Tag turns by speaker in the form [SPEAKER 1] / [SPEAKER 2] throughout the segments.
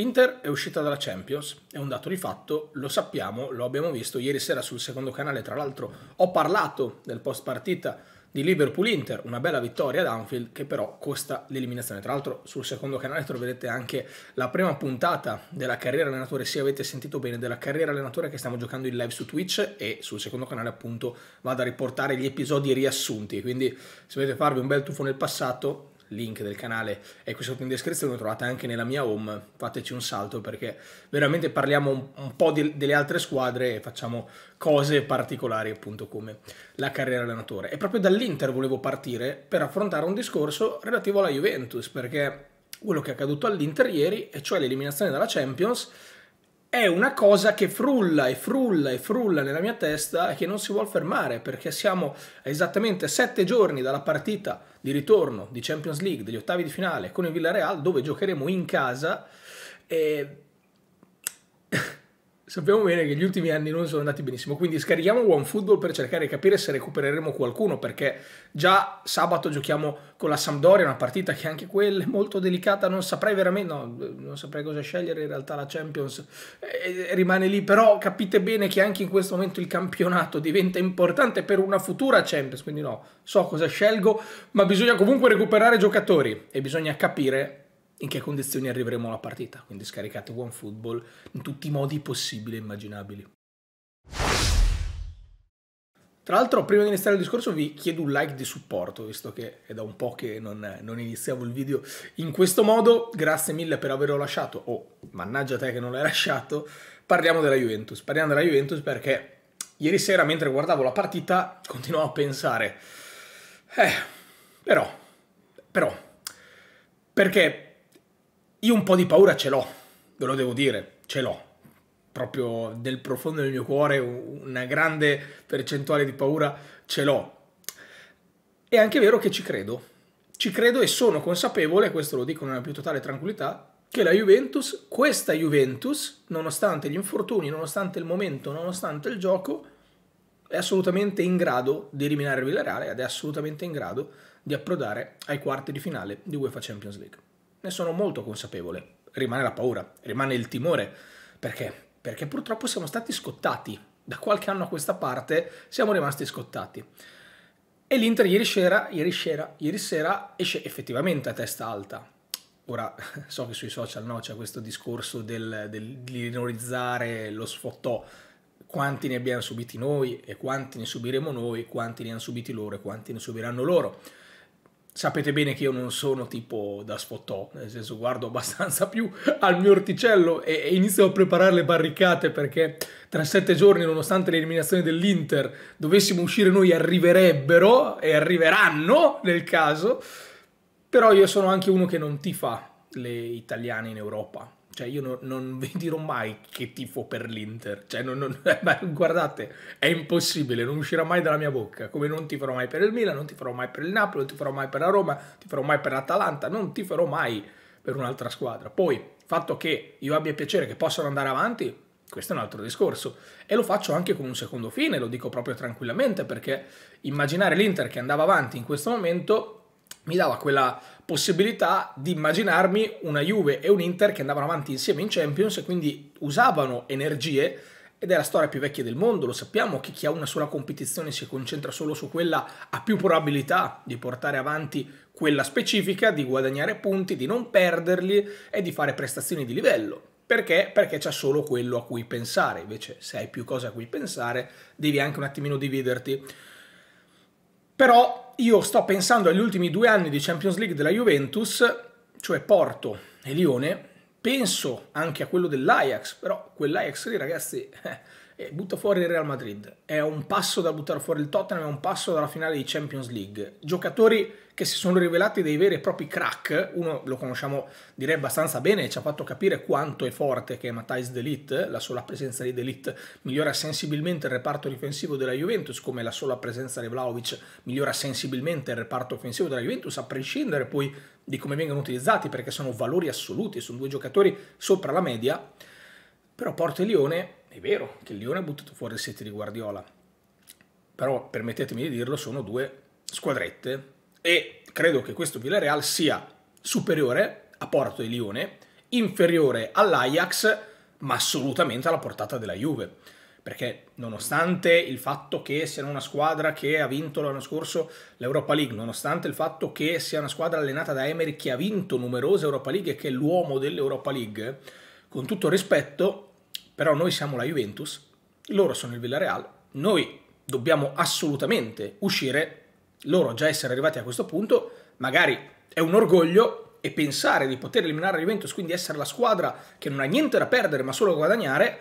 [SPEAKER 1] L'Inter è uscita dalla Champions, è un dato di fatto, lo sappiamo, lo abbiamo visto ieri sera sul secondo canale, tra l'altro ho parlato del post partita di Liverpool-Inter, una bella vittoria ad Anfield che però costa l'eliminazione. Tra l'altro sul secondo canale troverete anche la prima puntata della carriera allenatore, se avete sentito bene, della carriera allenatore che stiamo giocando in live su Twitch e sul secondo canale appunto vado a riportare gli episodi riassunti, quindi se volete farvi un bel tuffo nel passato link del canale è qui sotto in descrizione, lo trovate anche nella mia home, fateci un salto perché veramente parliamo un, un po' di, delle altre squadre e facciamo cose particolari appunto come la carriera allenatore. E proprio dall'Inter volevo partire per affrontare un discorso relativo alla Juventus perché quello che è accaduto all'Inter ieri, e cioè l'eliminazione dalla Champions, è una cosa che frulla e frulla e frulla nella mia testa e che non si vuole fermare perché siamo esattamente sette giorni dalla partita di ritorno di Champions League degli ottavi di finale con il Villarreal dove giocheremo in casa. E Sappiamo bene che gli ultimi anni non sono andati benissimo, quindi scarichiamo One Football per cercare di capire se recupereremo qualcuno, perché già sabato giochiamo con la Sampdoria, una partita che anche quella è molto delicata, non saprei veramente, no, non saprei cosa scegliere in realtà la Champions eh, rimane lì, però capite bene che anche in questo momento il campionato diventa importante per una futura Champions, quindi no, so cosa scelgo, ma bisogna comunque recuperare giocatori e bisogna capire in che condizioni arriveremo alla partita, quindi scaricate OneFootball in tutti i modi possibili e immaginabili. Tra l'altro, prima di iniziare il discorso, vi chiedo un like di supporto, visto che è da un po' che non, non iniziavo il video in questo modo. Grazie mille per averlo lasciato, o oh, mannaggia te che non l'hai lasciato. Parliamo della Juventus. Parliamo della Juventus perché ieri sera, mentre guardavo la partita, continuavo a pensare, eh, però, però, perché io un po' di paura ce l'ho, ve lo devo dire, ce l'ho. Proprio nel profondo del mio cuore una grande percentuale di paura ce l'ho. È anche vero che ci credo. Ci credo e sono consapevole, questo lo dico nella più totale tranquillità, che la Juventus, questa Juventus, nonostante gli infortuni, nonostante il momento, nonostante il gioco, è assolutamente in grado di eliminare il Villarreal ed è assolutamente in grado di approdare ai quarti di finale di UEFA Champions League ne sono molto consapevole. Rimane la paura, rimane il timore. Perché? Perché purtroppo siamo stati scottati. Da qualche anno a questa parte siamo rimasti scottati. E l'Inter ieri sera, ieri sera, ieri sera esce effettivamente a testa alta. Ora, so che sui social no, c'è questo discorso del, del minorizzare lo sfottò. Quanti ne abbiamo subiti noi e quanti ne subiremo noi, quanti ne hanno subiti loro e quanti ne subiranno loro sapete bene che io non sono tipo da sfottò, nel senso guardo abbastanza più al mio orticello e, inizio a preparare le barricate perché tra sette giorni, nonostante l'eliminazione dell'Inter, dovessimo uscire noi arriverebbero e arriveranno nel caso, però io sono anche uno che non ti fa le italiane in Europa, cioè, io no, non vi dirò mai che tifo per l'Inter. Cioè, non, non, guardate, è impossibile, non uscirà mai dalla mia bocca. Come non ti farò mai per il Milan, non ti farò mai per il Napoli, non ti farò mai per la Roma, non ti farò mai per l'Atalanta, non ti farò mai per un'altra squadra. Poi, il fatto che io abbia piacere che possano andare avanti, questo è un altro discorso. E lo faccio anche con un secondo fine, lo dico proprio tranquillamente, perché immaginare l'Inter che andava avanti in questo momento mi dava quella possibilità di immaginarmi una Juve e un Inter che andavano avanti insieme in Champions e quindi usavano energie ed è la storia più vecchia del mondo, lo sappiamo che chi ha una sola competizione si concentra solo su quella ha più probabilità di portare avanti quella specifica, di guadagnare punti, di non perderli e di fare prestazioni di livello. Perché? Perché c'è solo quello a cui pensare, invece se hai più cose a cui pensare devi anche un attimino dividerti. Però io sto pensando agli ultimi due anni di Champions League della Juventus, cioè Porto e Lione, penso anche a quello dell'Ajax, però quell'Ajax lì ragazzi eh, butta fuori il Real Madrid, è un passo da buttare fuori il Tottenham, è un passo dalla finale di Champions League. Giocatori che si sono rivelati dei veri e propri crack, uno lo conosciamo direi abbastanza bene e ci ha fatto capire quanto è forte che è Matthijs Delit, la sola presenza di Delit migliora sensibilmente il reparto difensivo della Juventus, come la sola presenza di Vlaovic migliora sensibilmente il reparto offensivo della Juventus, a prescindere poi di come vengono utilizzati, perché sono valori assoluti, sono due giocatori sopra la media, però Porte Lione è vero che il Lione ha buttato fuori il 7 di Guardiola, però permettetemi di dirlo, sono due squadrette e credo che questo Villarreal sia superiore a Porto e Lione, inferiore all'Ajax, ma assolutamente alla portata della Juve. Perché nonostante il fatto che sia una squadra che ha vinto l'anno scorso l'Europa League, nonostante il fatto che sia una squadra allenata da Emery che ha vinto numerose Europa League e che è l'uomo dell'Europa League, con tutto rispetto, però noi siamo la Juventus, loro sono il Villarreal, noi dobbiamo assolutamente uscire, loro già essere arrivati a questo punto, magari è un orgoglio e pensare di poter eliminare la Juventus, quindi essere la squadra che non ha niente da perdere ma solo guadagnare,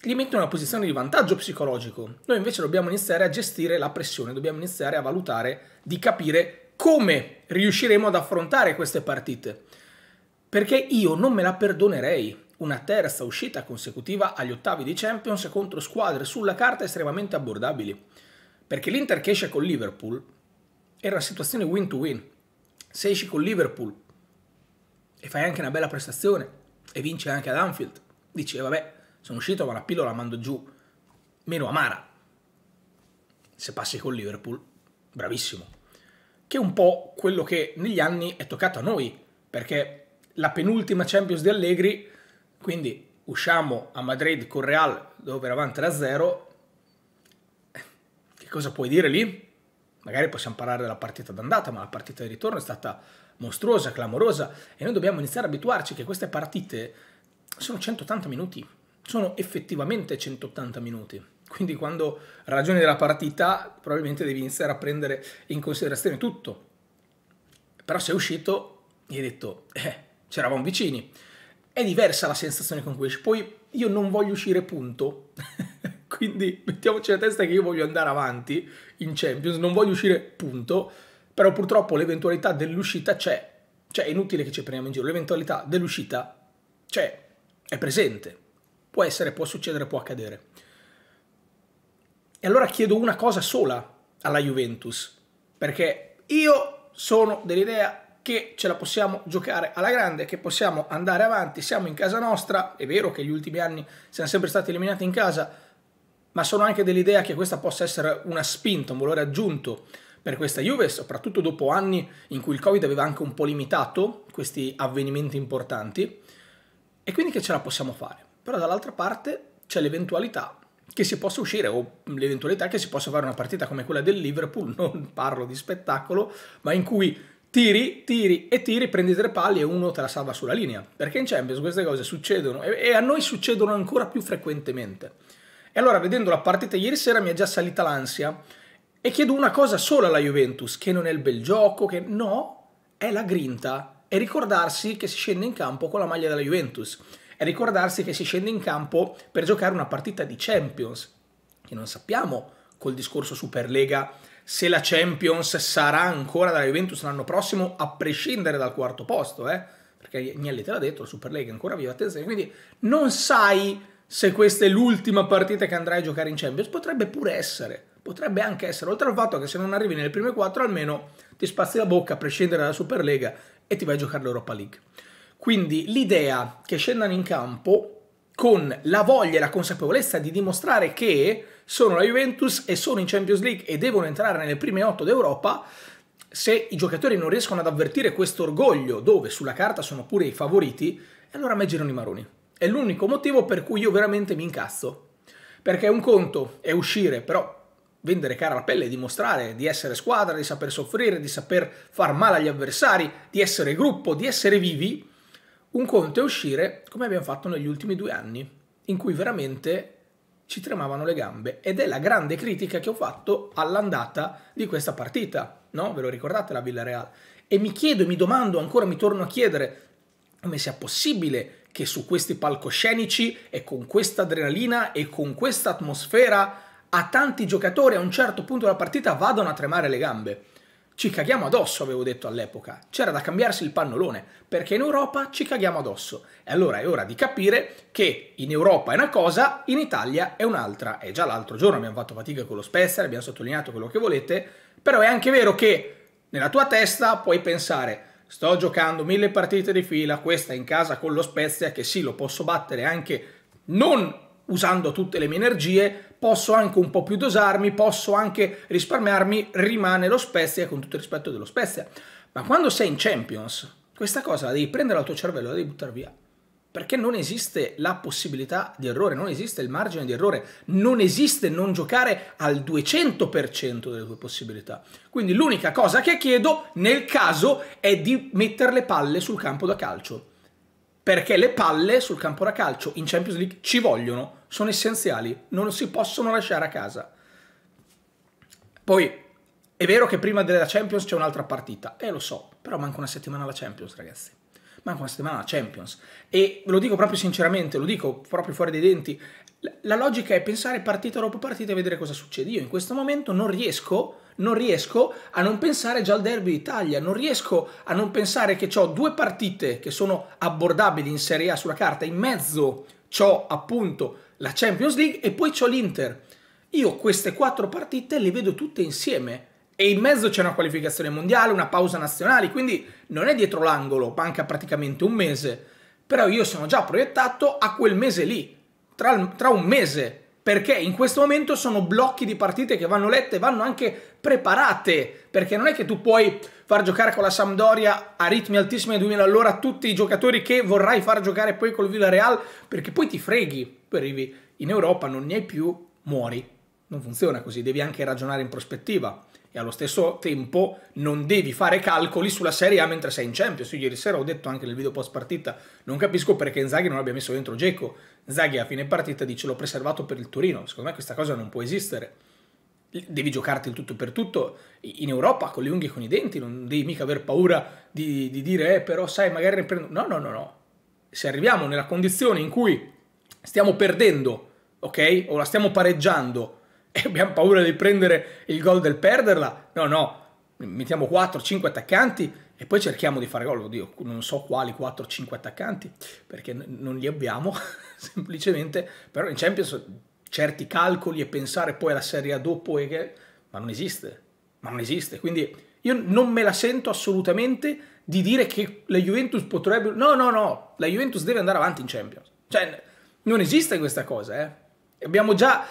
[SPEAKER 1] li mette in una posizione di vantaggio psicologico. Noi invece dobbiamo iniziare a gestire la pressione, dobbiamo iniziare a valutare, di capire come riusciremo ad affrontare queste partite. Perché io non me la perdonerei una terza uscita consecutiva agli ottavi di Champions contro squadre sulla carta estremamente abbordabili. Perché l'Inter che esce con Liverpool era una situazione win-to-win. Se esci con Liverpool e fai anche una bella prestazione e vinci anche ad Anfield, dici eh, vabbè, sono uscito ma la pillola la mando giù, meno amara. Se passi con Liverpool, bravissimo. Che è un po' quello che negli anni è toccato a noi, perché la penultima Champions di Allegri quindi usciamo a Madrid con Real dove era avanti 3-0, che cosa puoi dire lì? Magari possiamo parlare della partita d'andata, ma la partita di ritorno è stata mostruosa, clamorosa e noi dobbiamo iniziare ad abituarci che queste partite sono 180 minuti, sono effettivamente 180 minuti. Quindi quando ragioni della partita probabilmente devi iniziare a prendere in considerazione tutto. Però sei uscito e hai detto, eh, c'eravamo vicini è diversa la sensazione con cui esci. Poi io non voglio uscire punto, quindi mettiamoci la testa che io voglio andare avanti in Champions, non voglio uscire punto, però purtroppo l'eventualità dell'uscita c'è, cioè è inutile che ci prendiamo in giro, l'eventualità dell'uscita c'è, è presente, può essere, può succedere, può accadere. E allora chiedo una cosa sola alla Juventus, perché io sono dell'idea che ce la possiamo giocare alla grande, che possiamo andare avanti, siamo in casa nostra, è vero che gli ultimi anni siamo sempre stati eliminati in casa, ma sono anche dell'idea che questa possa essere una spinta, un valore aggiunto per questa Juve, soprattutto dopo anni in cui il Covid aveva anche un po' limitato questi avvenimenti importanti, e quindi che ce la possiamo fare. Però dall'altra parte c'è l'eventualità che si possa uscire o l'eventualità che si possa fare una partita come quella del Liverpool, non parlo di spettacolo, ma in cui Tiri, tiri e tiri, prendi tre pali e uno te la salva sulla linea. Perché in Champions queste cose succedono e a noi succedono ancora più frequentemente. E allora vedendo la partita ieri sera mi è già salita l'ansia e chiedo una cosa sola alla Juventus, che non è il bel gioco, che no, è la grinta, E ricordarsi che si scende in campo con la maglia della Juventus, E ricordarsi che si scende in campo per giocare una partita di Champions, che non sappiamo col discorso Superlega se la Champions sarà ancora dalla Juventus l'anno prossimo, a prescindere dal quarto posto, eh? perché te l'ha detto, la Super League è ancora viva, attenzione, quindi non sai se questa è l'ultima partita che andrai a giocare in Champions, potrebbe pure essere, potrebbe anche essere, oltre al fatto che se non arrivi nelle prime quattro almeno ti spazi la bocca a prescindere dalla Super League e ti vai a giocare l'Europa League. Quindi l'idea che scendano in campo con la voglia e la consapevolezza di dimostrare che sono la Juventus e sono in Champions League e devono entrare nelle prime otto d'Europa, se i giocatori non riescono ad avvertire questo orgoglio, dove sulla carta sono pure i favoriti, allora a me girano i maroni. È l'unico motivo per cui io veramente mi incazzo. Perché un conto è uscire, però vendere cara la pelle, e dimostrare di essere squadra, di saper soffrire, di saper far male agli avversari, di essere gruppo, di essere vivi, un conto è uscire come abbiamo fatto negli ultimi due anni, in cui veramente ci tremavano le gambe ed è la grande critica che ho fatto all'andata di questa partita, no? Ve lo ricordate la Villareal? E mi chiedo, mi domando ancora, mi torno a chiedere come sia possibile che su questi palcoscenici e con questa adrenalina e con questa atmosfera a tanti giocatori a un certo punto della partita vadano a tremare le gambe. Ci caghiamo addosso, avevo detto all'epoca. C'era da cambiarsi il pannolone, perché in Europa ci caghiamo addosso. E allora è ora di capire che in Europa è una cosa, in Italia è un'altra. E già l'altro giorno abbiamo fatto fatica con lo Spessar, abbiamo sottolineato quello che volete, però è anche vero che nella tua testa puoi pensare sto giocando mille partite di fila, questa in casa con lo Spezia che sì, lo posso battere anche non usando tutte le mie energie, posso anche un po' più dosarmi, posso anche risparmiarmi, rimane lo Spezia con tutto il rispetto dello Spezia. Ma quando sei in Champions, questa cosa la devi prendere dal tuo cervello, la devi buttare via. Perché non esiste la possibilità di errore, non esiste il margine di errore, non esiste non giocare al 200% delle tue possibilità. Quindi l'unica cosa che chiedo nel caso è di mettere le palle sul campo da calcio. Perché le palle sul campo da calcio in Champions League ci vogliono sono essenziali, non si possono lasciare a casa. Poi è vero che prima della Champions c'è un'altra partita, e eh, lo so, però manca una settimana alla Champions, ragazzi. Manca una settimana alla Champions. E ve lo dico proprio sinceramente, lo dico proprio fuori dai denti. La logica è pensare partita dopo partita e vedere cosa succede. Io in questo momento non riesco, non riesco a non pensare già al derby Italia, non riesco a non pensare che ho due partite che sono abbordabili in Serie A sulla carta, in mezzo ho appunto la Champions League e poi c'ho l'Inter. Io queste quattro partite le vedo tutte insieme e in mezzo c'è una qualificazione mondiale, una pausa nazionale, quindi non è dietro l'angolo, manca praticamente un mese. Però io sono già proiettato a quel mese lì. Tra, tra un mese perché in questo momento sono blocchi di partite che vanno lette e vanno anche preparate, perché non è che tu puoi far giocare con la Sampdoria a ritmi altissimi di 2000 all'ora tutti i giocatori che vorrai far giocare poi col Villarreal, perché poi ti freghi, poi arrivi in Europa, non ne hai più, muori. Non funziona così, devi anche ragionare in prospettiva e allo stesso tempo non devi fare calcoli sulla Serie A mentre sei in Champions. Io ieri sera ho detto anche nel video post partita, non capisco perché Inzaghi non abbia messo dentro Geco. Inzaghi a fine partita dice l'ho preservato per il Torino. Secondo me questa cosa non può esistere. Devi giocarti il tutto per tutto in Europa con le unghie e con i denti, non devi mica aver paura di, di dire eh, però sai magari ne prendo... No, no, no, no. Se arriviamo nella condizione in cui stiamo perdendo, ok? O la stiamo pareggiando e abbiamo paura di prendere il gol del perderla. No, no, mettiamo 4-5 attaccanti e poi cerchiamo di fare gol. Oddio, non so quali 4-5 attaccanti perché non li abbiamo semplicemente, però in Champions certi calcoli e pensare poi alla Serie A dopo e che... ma non esiste, ma non esiste. Quindi io non me la sento assolutamente di dire che la Juventus potrebbe... No, no, no, la Juventus deve andare avanti in Champions. Cioè, non esiste questa cosa, eh. Abbiamo già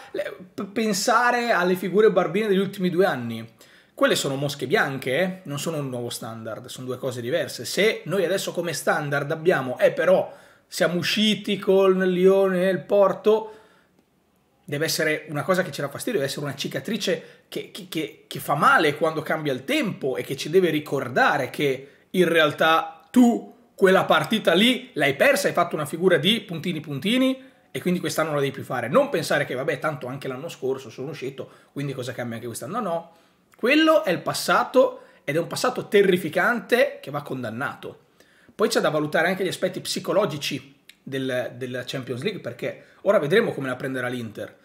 [SPEAKER 1] pensare alle figure barbine degli ultimi due anni. Quelle sono mosche bianche, eh? non sono un nuovo standard, sono due cose diverse. Se noi adesso come standard abbiamo, eh però siamo usciti con il Lione e il Porto, deve essere una cosa che ci dà fastidio, deve essere una cicatrice che, che, che, che fa male quando cambia il tempo e che ci deve ricordare che in realtà tu quella partita lì l'hai persa, hai fatto una figura di puntini puntini, e quindi quest'anno non lo devi più fare. Non pensare che vabbè, tanto anche l'anno scorso sono uscito, quindi cosa cambia anche quest'anno? No, no. Quello è il passato ed è un passato terrificante che va condannato. Poi c'è da valutare anche gli aspetti psicologici del, della Champions League perché ora vedremo come la prenderà l'Inter.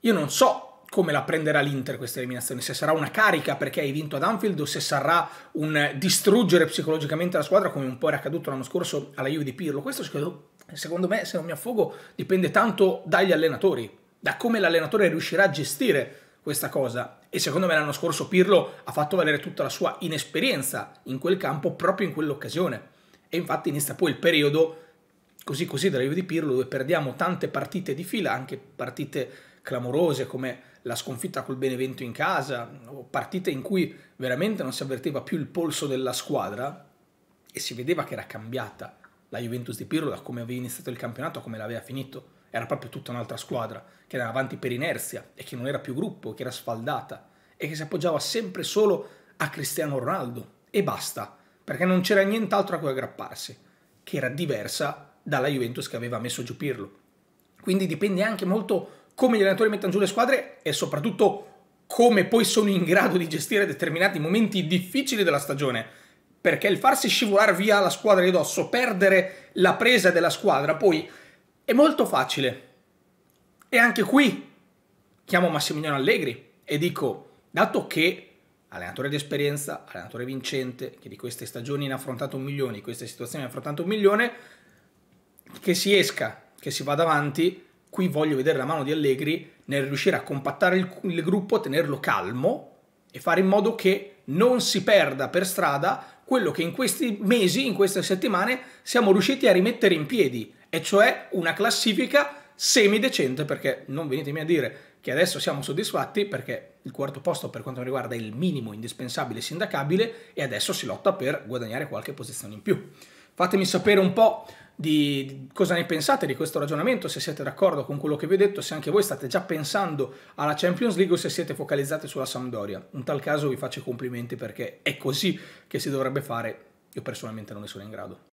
[SPEAKER 1] Io non so come la prenderà l'Inter questa eliminazione, se sarà una carica perché hai vinto ad Anfield o se sarà un distruggere psicologicamente la squadra come un po' era accaduto l'anno scorso alla Juve di Pirlo. Questo secondo, Secondo me se non mi affogo dipende tanto dagli allenatori, da come l'allenatore riuscirà a gestire questa cosa. E secondo me l'anno scorso Pirlo ha fatto valere tutta la sua inesperienza in quel campo proprio in quell'occasione. E infatti inizia poi il periodo così così della Juve di Pirlo dove perdiamo tante partite di fila, anche partite clamorose come la sconfitta col Benevento in casa, partite in cui veramente non si avverteva più il polso della squadra e si vedeva che era cambiata la Juventus di Pirlo, da come aveva iniziato il campionato a come l'aveva finito. Era proprio tutta un'altra squadra che era avanti per inerzia e che non era più gruppo, che era sfaldata e che si appoggiava sempre solo a Cristiano Ronaldo e basta, perché non c'era nient'altro a cui aggrapparsi, che era diversa dalla Juventus che aveva messo giù Pirlo. Quindi dipende anche molto come gli allenatori mettono giù le squadre e soprattutto come poi sono in grado di gestire determinati momenti difficili della stagione perché il farsi scivolare via la squadra di dosso, perdere la presa della squadra, poi è molto facile. E anche qui chiamo Massimiliano Allegri e dico, dato che allenatore di esperienza, allenatore vincente, che di queste stagioni ne ha affrontato un milione, di queste situazioni ne ha affrontato un milione, che si esca, che si vada avanti, qui voglio vedere la mano di Allegri nel riuscire a compattare il, il gruppo, tenerlo calmo e fare in modo che non si perda per strada quello che in questi mesi, in queste settimane, siamo riusciti a rimettere in piedi, e cioè una classifica semidecente, perché non venitemi a dire che adesso siamo soddisfatti perché il quarto posto per quanto riguarda il minimo indispensabile sindacabile e adesso si lotta per guadagnare qualche posizione in più. Fatemi sapere un po' di cosa ne pensate di questo ragionamento, se siete d'accordo con quello che vi ho detto, se anche voi state già pensando alla Champions League o se siete focalizzati sulla Sampdoria. In tal caso vi faccio i complimenti perché è così che si dovrebbe fare, io personalmente non ne sono in grado.